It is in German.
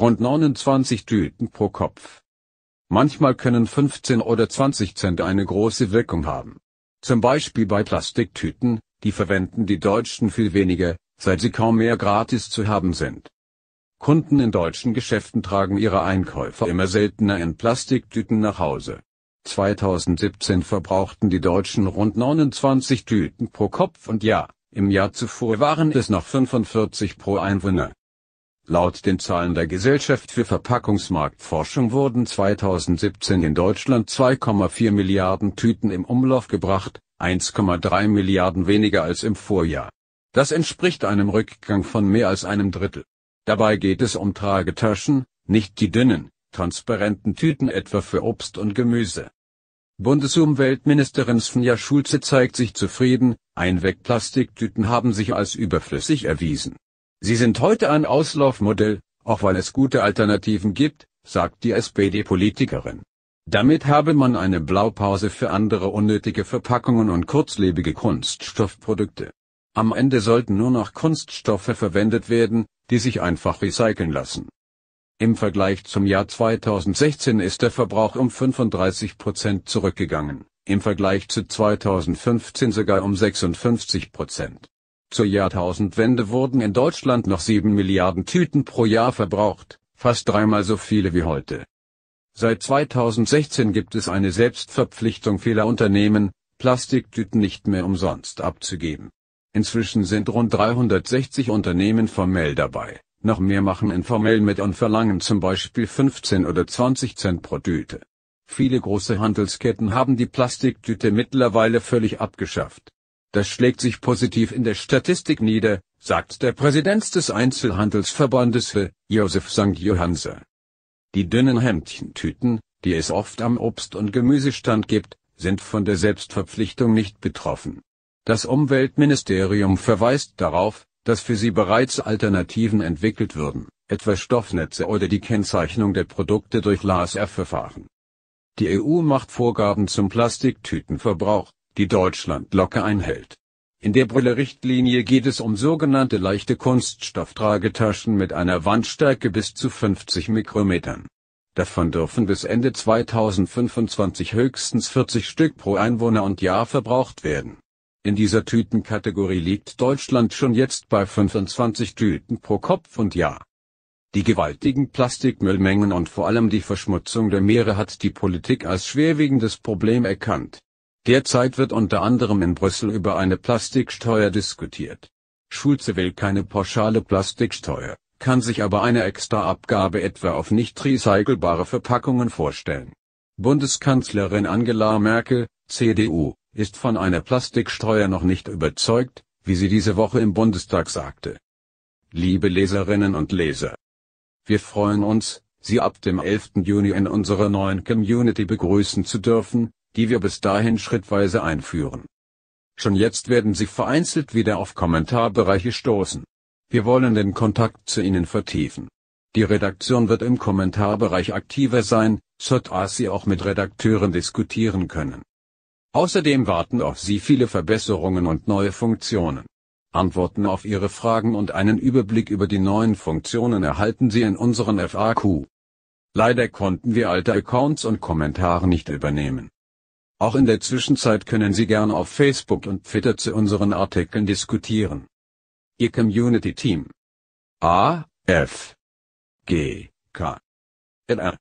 rund 29 Tüten pro Kopf. Manchmal können 15 oder 20 Cent eine große Wirkung haben. Zum Beispiel bei Plastiktüten, die verwenden die Deutschen viel weniger, seit sie kaum mehr gratis zu haben sind. Kunden in deutschen Geschäften tragen ihre Einkäufe immer seltener in Plastiktüten nach Hause. 2017 verbrauchten die Deutschen rund 29 Tüten pro Kopf und ja, im Jahr zuvor waren es noch 45 pro Einwohner. Laut den Zahlen der Gesellschaft für Verpackungsmarktforschung wurden 2017 in Deutschland 2,4 Milliarden Tüten im Umlauf gebracht, 1,3 Milliarden weniger als im Vorjahr. Das entspricht einem Rückgang von mehr als einem Drittel. Dabei geht es um Tragetaschen, nicht die dünnen, transparenten Tüten etwa für Obst und Gemüse. Bundesumweltministerin Svenja Schulze zeigt sich zufrieden, Einwegplastiktüten haben sich als überflüssig erwiesen. Sie sind heute ein Auslaufmodell, auch weil es gute Alternativen gibt, sagt die SPD-Politikerin. Damit habe man eine Blaupause für andere unnötige Verpackungen und kurzlebige Kunststoffprodukte. Am Ende sollten nur noch Kunststoffe verwendet werden, die sich einfach recyceln lassen. Im Vergleich zum Jahr 2016 ist der Verbrauch um 35 Prozent zurückgegangen, im Vergleich zu 2015 sogar um 56 Prozent. Zur Jahrtausendwende wurden in Deutschland noch 7 Milliarden Tüten pro Jahr verbraucht, fast dreimal so viele wie heute. Seit 2016 gibt es eine Selbstverpflichtung vieler Unternehmen, Plastiktüten nicht mehr umsonst abzugeben. Inzwischen sind rund 360 Unternehmen formell dabei, noch mehr machen informell mit und verlangen zum Beispiel 15 oder 20 Cent pro Tüte. Viele große Handelsketten haben die Plastiktüte mittlerweile völlig abgeschafft. Das schlägt sich positiv in der Statistik nieder, sagt der Präsident des Einzelhandelsverbandes für, Josef St. Johannse. Die dünnen Hemdchentüten, die es oft am Obst- und Gemüsestand gibt, sind von der Selbstverpflichtung nicht betroffen. Das Umweltministerium verweist darauf, dass für sie bereits Alternativen entwickelt würden, etwa Stoffnetze oder die Kennzeichnung der Produkte durch LASR-Verfahren. Die EU macht Vorgaben zum Plastiktütenverbrauch, die Deutschland locker einhält. In der Brille-Richtlinie geht es um sogenannte leichte Kunststofftragetaschen mit einer Wandstärke bis zu 50 Mikrometern. Davon dürfen bis Ende 2025 höchstens 40 Stück pro Einwohner und Jahr verbraucht werden. In dieser Tütenkategorie liegt Deutschland schon jetzt bei 25 Tüten pro Kopf und Jahr. Die gewaltigen Plastikmüllmengen und vor allem die Verschmutzung der Meere hat die Politik als schwerwiegendes Problem erkannt. Derzeit wird unter anderem in Brüssel über eine Plastiksteuer diskutiert. Schulze will keine pauschale Plastiksteuer, kann sich aber eine Extraabgabe etwa auf nicht recycelbare Verpackungen vorstellen. Bundeskanzlerin Angela Merkel, CDU, ist von einer Plastiksteuer noch nicht überzeugt, wie sie diese Woche im Bundestag sagte. Liebe Leserinnen und Leser, wir freuen uns, Sie ab dem 11. Juni in unserer neuen Community begrüßen zu dürfen, die wir bis dahin schrittweise einführen. Schon jetzt werden Sie vereinzelt wieder auf Kommentarbereiche stoßen. Wir wollen den Kontakt zu Ihnen vertiefen. Die Redaktion wird im Kommentarbereich aktiver sein, sodass Sie auch mit Redakteuren diskutieren können. Außerdem warten auf Sie viele Verbesserungen und neue Funktionen. Antworten auf Ihre Fragen und einen Überblick über die neuen Funktionen erhalten Sie in unseren FAQ. Leider konnten wir alte Accounts und Kommentare nicht übernehmen. Auch in der Zwischenzeit können Sie gerne auf Facebook und Twitter zu unseren Artikeln diskutieren. Ihr Community Team. A. F. G. K. R.